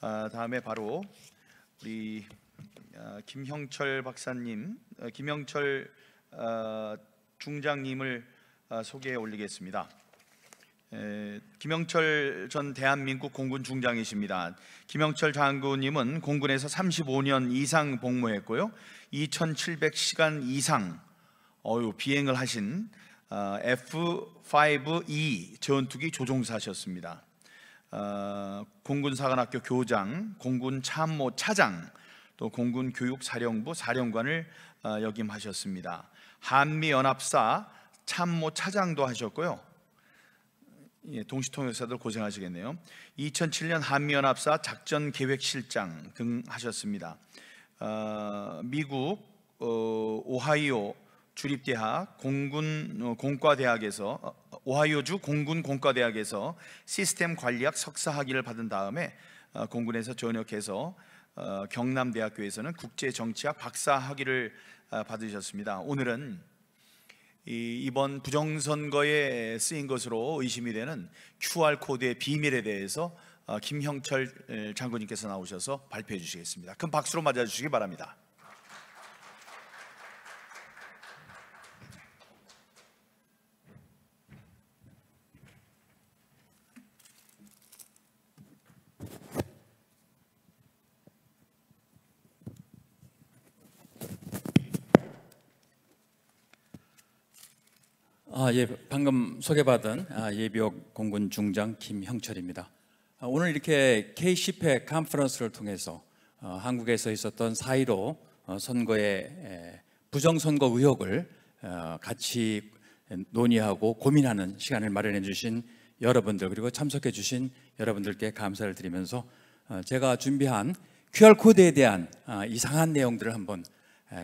아, 다음에 바로 우리 아, 김형철 박사님, 아, 김형철 아, 중장님을 아, 소개해 올리겠습니다. 에, 김영철 전 대한민국 공군 중장이십니다. 김영철 장군님은 공군에서 35년 이상 복무했고요. 2,700시간 이상 어유 비행을 하신 어, F5E 전투기 조종사셨습니다. 어, 공군사관학교 교장, 공군 참모 차장, 또 공군 교육사령부 사령관을 어, 역임하셨습니다. 한미연합사 참모 차장도 하셨고요. 예, 동시통역사들 고생하시겠네요. 2007년 한미연합사 작전계획실장 등 하셨습니다. 어, 미국 어, 오하이오 주립대학 공군 어, 공과대학에서 어, 오하이오주 공군 공과대학에서 시스템 관리학 석사 학위를 받은 다음에 어, 공군에서 전역해서 경남대학교에서는 국제정치학 박사 학위를 받으셨습니다. 오늘은 이번 부정선거에 쓰인 것으로 의심이 되는 QR 코드의 비밀에 대해서 김형철 장군님께서 나오셔서 발표해 주시겠습니다. 큰 박수로 맞아 주시기 바랍니다. 아, 예, 방금 소개받은 아, 예비역 공군 중장 김형철입니다. 아, 오늘 이렇게 K10회 컨퍼런스를 통해서 어, 한국에서 있었던 4.15 어, 선거의 부정선거 의혹을 어, 같이 논의하고 고민하는 시간을 마련해 주신 여러분들 그리고 참석해 주신 여러분들께 감사를 드리면서 제가 준비한 QR코드에 대한 아, 이상한 내용들을 한번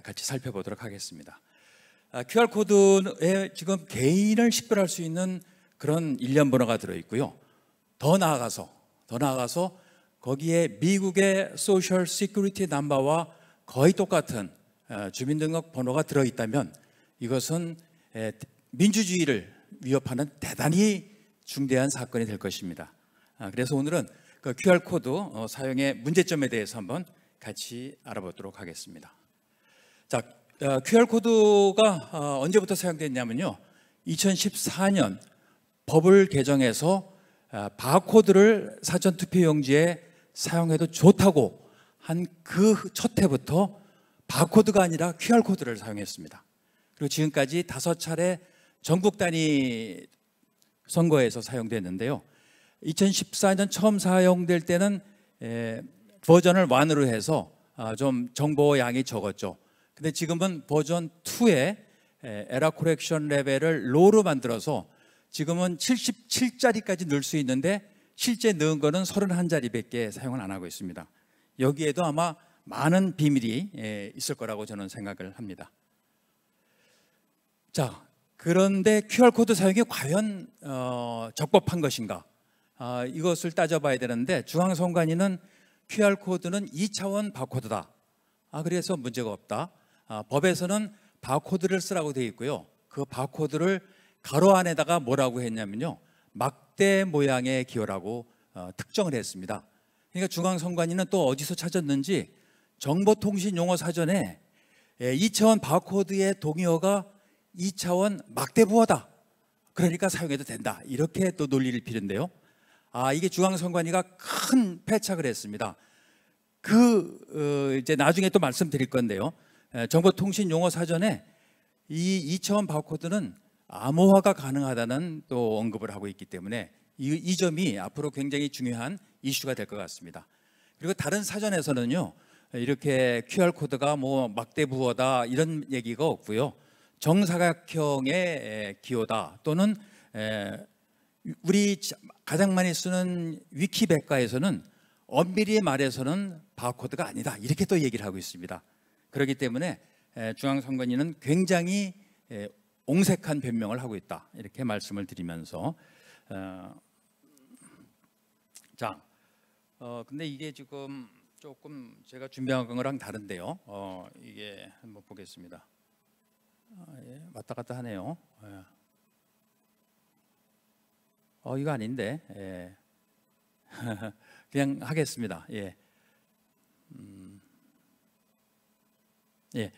같이 살펴보도록 하겠습니다. 아, QR 코드에 지금 개인을 식별할 수 있는 그런 일련 번호가 들어 있고요. 더 나아가서 더 나아가서 거기에 미국의 소셜 시큐리티 넘버와 거의 똑같은 아, 주민등록 번호가 들어 있다면 이것은 민주주의를 위협하는 대단히 중대한 사건이 될 것입니다. 아, 그래서 오늘은 그 QR 코드 어, 사용의 문제점에 대해서 한번 같이 알아보도록 하겠습니다. 자, QR코드가 어, 어, 언제부터 사용됐냐면요. 2014년 법을 개정해서 바코드를 사전 투표용지에 사용해도 좋다고 한 그 첫 해부터 바코드가 아니라 QR코드를 사용했습니다. 그리고 지금까지 다섯 차례 전국 단위 선거에서 사용됐는데요. 2014년 처음 사용될 때는 버전을 1으로 해서 아, 좀 정보 양이 적었죠. 근데 지금은 버전 2의 에라 코렉션 레벨을 로로 만들어서 지금은 77자리까지 넣을 수 있는데 실제 넣은 거는 31자리밖에 사용을 안 하고 있습니다. 여기에도 아마 많은 비밀이 있을 거라고 저는 생각을 합니다. 자, 그런데 QR코드 사용이 과연 어, 적법한 것인가? 아, 이것을 따져봐야 되는데 중앙선관위는 QR코드는 2차원 바코드다. 아, 그래서 문제가 없다. 아, 법에서는 바코드를 쓰라고 되어 있고요. 그 바코드를 가로 안에다가 뭐라고 했냐면요. 막대 모양의 기호라고 어, 특정을 했습니다. 그러니까 중앙선관위는 또 어디서 찾았는지 정보통신용어 사전에 예, 2차원 바코드의 동의어가 2차원 막대부호다. 그러니까 사용해도 된다. 이렇게 또 논리를 피는데요. 아, 이게 중앙선관위가 큰 패착을 했습니다. 그 어, 이제 나중에 또 말씀드릴 건데요. 예, 정보통신 용어 사전에 이 2차원 바코드는 암호화가 가능하다는 또 언급을 하고 있기 때문에 이, 이 점이 앞으로 굉장히 중요한 이슈가 될 것 같습니다. 그리고 다른 사전에서는요 이렇게 QR 코드가 뭐 막대 부어다 이런 얘기가 없고요 정사각형의 기호다 또는 우리 가장 많이 쓰는 위키백과에서는 엄밀히 말해서는 바코드가 아니다 이렇게 또 얘기를 하고 있습니다. 그렇기 때문에 중앙선관위는 굉장히 옹색한 변명을 하고 있다 이렇게 말씀을 드리면서 어, 자 어, 근데 이게 지금 조금 제가 준비한 거랑 다른데요. 어, 이게 한번 보겠습니다. 아, 예, 왔다 갔다 하네요. 예. 어 이거 아닌데 예. 그냥 하겠습니다. 예. 예.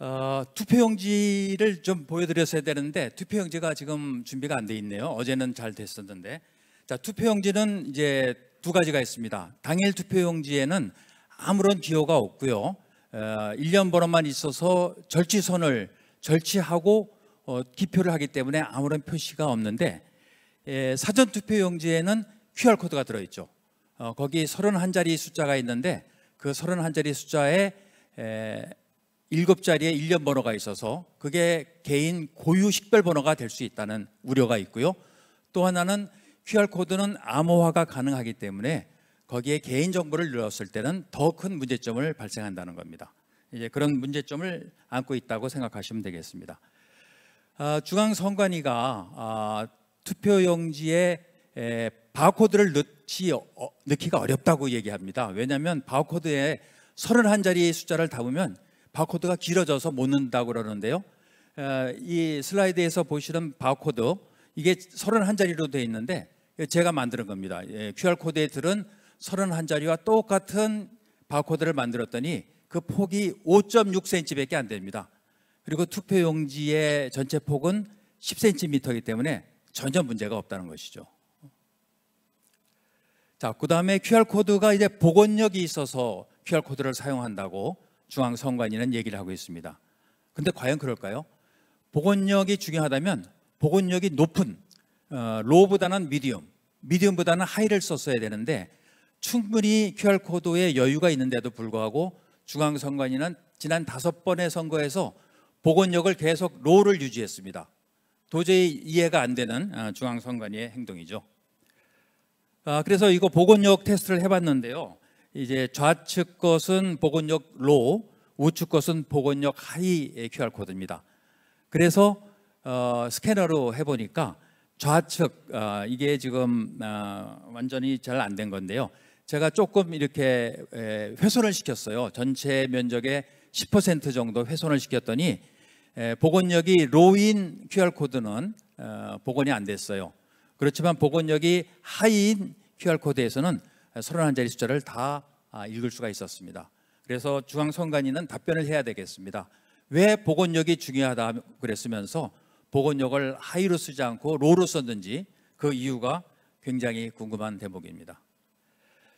어, 투표용지를 좀 보여드렸어야 되는데 투표용지가 지금 준비가 안 돼 있네요. 어제는 잘 됐었는데. 자, 투표용지는 이제 두 가지가 있습니다. 당일 투표용지에는 아무런 기호가 없고요. 어, 1년 번호만 있어서 절취선을 절취하고 어, 기표를 하기 때문에 아무런 표시가 없는데 예, 사전 투표용지에는 QR 코드가 들어 있죠. 어, 거기 31자리 숫자가 있는데 그 31자리 숫자에 일곱 자리에 일련 번호가 있어서 그게 개인 고유 식별 번호가 될 수 있다는 우려가 있고요. 또 하나는 QR코드는 암호화가 가능하기 때문에 거기에 개인정보를 넣었을 때는 더 큰 문제점을 발생한다는 겁니다. 이제 그런 문제점을 안고 있다고 생각하시면 되겠습니다. 아, 중앙선관위가 아, 투표용지에 에, 바코드를 넣지, 어, 넣기가 어렵다고 얘기합니다. 왜냐하면 바코드에 31자리의 숫자를 담으면 바코드가 길어져서 못 넣는다고 그러는데요. 어, 이 슬라이드에서 보시는 바코드 이게 31자리로 되어 있는데 제가 만드는 겁니다. QR코드에 예, 들은 31자리와 똑같은 바코드를 만들었더니 그 폭이 5.6cm밖에 안 됩니다. 그리고 투표용지의 전체 폭은 10cm이기 때문에 전혀 문제가 없다는 것이죠. 자, 그 다음에 QR코드가 이제 복원력이 있어서 QR 코드를 사용한다고 중앙 선관위는 얘기를 하고 있습니다. 근데 과연 그럴까요? 보건력이 중요하다면 보건력이 높은 어, 로우보다는 미디움, 미디움보다는 하이를 썼어야 되는데 충분히 QR 코드에 여유가 있는데도 불구하고 중앙 선관위는 지난 다섯 번의 선거에서 보건력을 계속 로우를 유지했습니다. 도저히 이해가 안 되는 어, 중앙선관위의 행동이죠. 아, 그래서 이거 보건력 테스트를 해봤는데요. 이제 좌측 것은 보건역 로, 우측 것은 보건역 하이 QR 코드입니다. 그래서 어, 스캐너로 해보니까 좌측 어, 이게 지금 어, 완전히 잘 안 된 건데요. 제가 조금 이렇게 에, 훼손을 시켰어요. 전체 면적의 10% 정도 훼손을 시켰더니 에, 보건역이 로인 QR 코드는 어, 복원이 안 됐어요. 그렇지만 보건역이 하인 QR 코드에서는 31자리 숫자를 다 아, 읽을 수가 있었습니다. 그래서 중앙선관위는 답변을 해야 되겠습니다. 왜 보건력이 중요하다 그랬으면서 보건력을 하이로 쓰지 않고 로로 썼는지 그 이유가 굉장히 궁금한 대목입니다.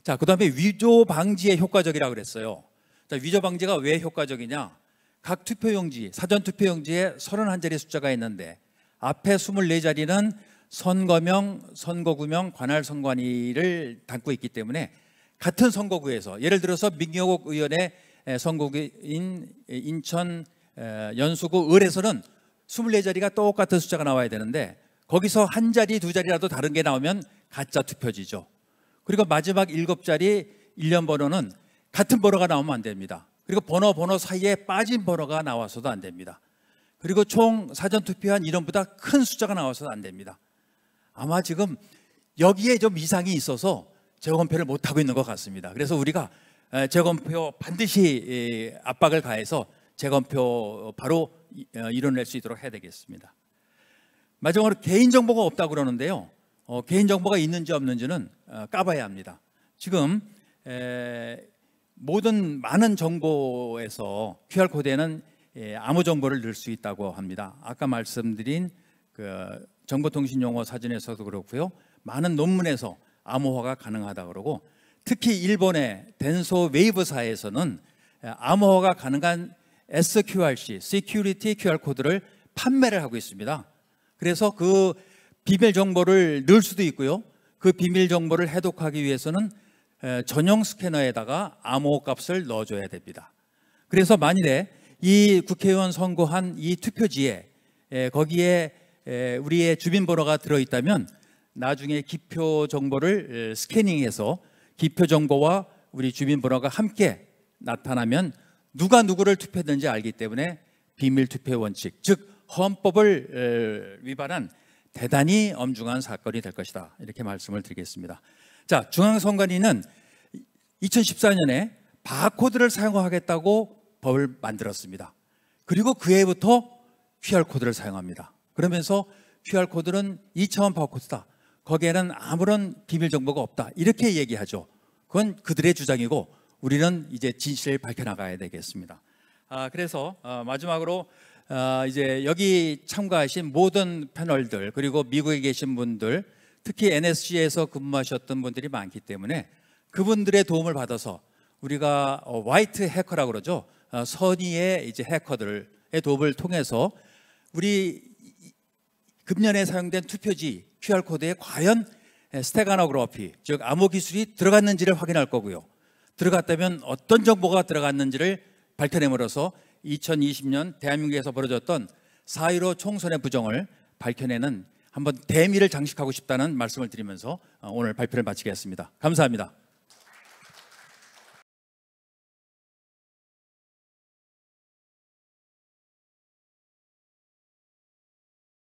자, 그 다음에 위조 방지에 효과적이라 고 그랬어요. 자, 위조 방지가 왜 효과적이냐? 각 투표용지, 사전 투표용지에 31자리 숫자가 있는데 앞에 24자리는 선거명, 선거구명, 관할 선관위를 담고 있기 때문에 같은 선거구에서 예를 들어서 민경욱 의원의 선거구인 인천 연수구 을에서는 24자리가 똑같은 숫자가 나와야 되는데 거기서 한 자리, 두 자리라도 다른 게 나오면 가짜 투표지죠. 그리고 마지막 일곱 자리 일련 번호는 같은 번호가 나오면 안 됩니다. 그리고 번호 번호 사이에 빠진 번호가 나와서도 안 됩니다. 그리고 총 사전 투표한 인원보다 큰 숫자가 나와서도 안 됩니다. 아마 지금 여기에 좀 이상이 있어서 재검표를 못하고 있는 것 같습니다. 그래서 우리가 재검표 반드시 압박을 가해서 재검표 바로 어, 이뤄낼 수 있도록 해야 되겠습니다. 마지막으로 개인정보가 없다고 그러는데요. 어, 개인정보가 있는지 없는지는 어, 까봐야 합니다. 지금 에, 모든 많은 정보에서 QR코드에는 에, 아무 정보를 넣을 수 있다고 합니다. 아까 말씀드린 그 정보통신 용어 사진에서도 그렇고요. 많은 논문에서 암호화가 가능하다 그러고 특히 일본의 덴소 웨이브사에서는 암호화가 가능한 SQRC, Security QR 코드를 판매를 하고 있습니다. 그래서 그 비밀 정보를 넣을 수도 있고요. 그 비밀 정보를 해독하기 위해서는 전용 스캐너에다가 암호 값을 넣어줘야 됩니다. 그래서 만일에 이 국회의원 선거한 이 투표지에 거기에 우리의 주민 번호가 들어 있다면 나중에 기표 정보를 스캐닝해서 기표 정보와 우리 주민 번호가 함께 나타나면 누가 누구를 투표했는지 알기 때문에 비밀 투표 원칙, 즉 헌법을 위반한 대단히 엄중한 사건이 될 것이다. 이렇게 말씀을 드리겠습니다. 자, 중앙선관위는 2014년에 바코드를 사용하겠다고 법을 만들었습니다. 그리고 그 해부터 QR코드를 사용합니다. 그러면서 QR코드는 2차원 바코드다. 거기에는 아무런 비밀 정보가 없다. 이렇게 얘기하죠. 그건 그들의 주장이고 우리는 이제 진실을 밝혀나가야 되겠습니다. 아, 그래서 어, 마지막으로 아, 이제 여기 참가하신 모든 패널들 그리고 미국에 계신 분들 특히 NSC에서 근무하셨던 분들이 많기 때문에 그분들의 도움을 받아서 우리가 어, 화이트 해커라고 그러죠. 어, 선의의 이제 해커들의 도움을 통해서 우리 금년에 사용된 투표지 QR코드에 과연 스테가노그래피, 즉 암호 기술이 들어갔는지를 확인할 거고요. 들어갔다면 어떤 정보가 들어갔는지를 밝혀내므로써 2020년 대한민국에서 벌어졌던 4.15 총선의 부정을 밝혀내는 한번 대미를 장식하고 싶다는 말씀을 드리면서 어, 오늘 발표를 마치겠습니다. 감사합니다.